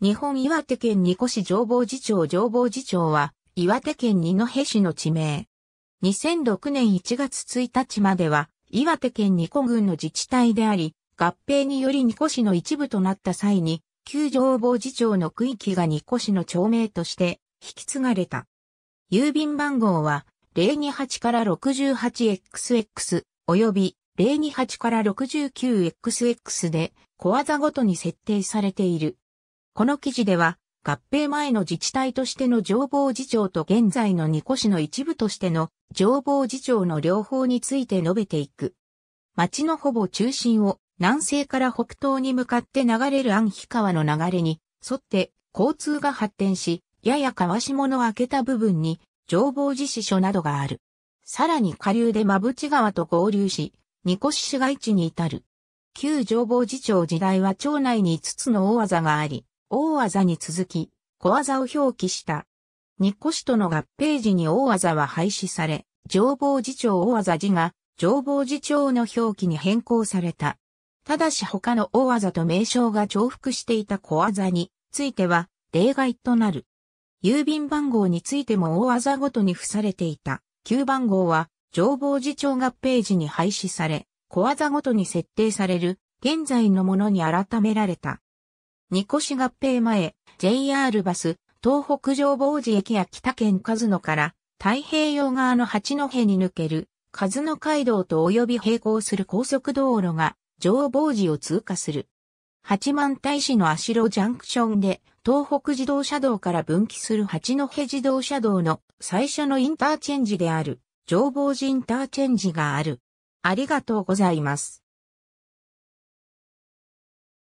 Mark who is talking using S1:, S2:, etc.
S1: 日本岩手県二越市上報次長上報次長は、岩手県二戸市の地名。2006年1月1日までは、岩手県二戸郡の自治体であり、合併により二子市の一部となった際に、旧上報次長の区域が二子市の町名として引き継がれた。郵便番号は、028から 68XX、及び028から 69XX で、小技ごとに設定されている。この記事では、合併前の自治体としての情報次長と現在の二個市の一部としての情報次長の両方について述べていく。町のほぼ中心を南西から北東に向かって流れる安比川の流れに沿って交通が発展し、やや川下の開けた部分に情報自治所などがある。さらに下流で馬淵川と合流し、二越市街地に至る。旧情報次長時代は町内に5つの大技があり、大技に続き、小技を表記した。日光市との合併時に大技は廃止され、情報次長大技字が、情報次長の表記に変更された。ただし他の大技と名称が重複していた小技については例外となる。郵便番号についても大技ごとに付されていた旧番号は情報次長合併時に廃止され、小技ごとに設定される現在のものに改められた。ニコシ合併前、JR バス、東北上坊寺駅や北県和野から太平洋側の八戸に抜ける、和野街道と及び並行する高速道路が上坊寺を通過する。八幡大市の足路ジャンクションで東北自動車道から分岐する八戸自動車道の最初のインターチェンジである上坊寺インターチェンジがある。ありがとうござ
S2: います。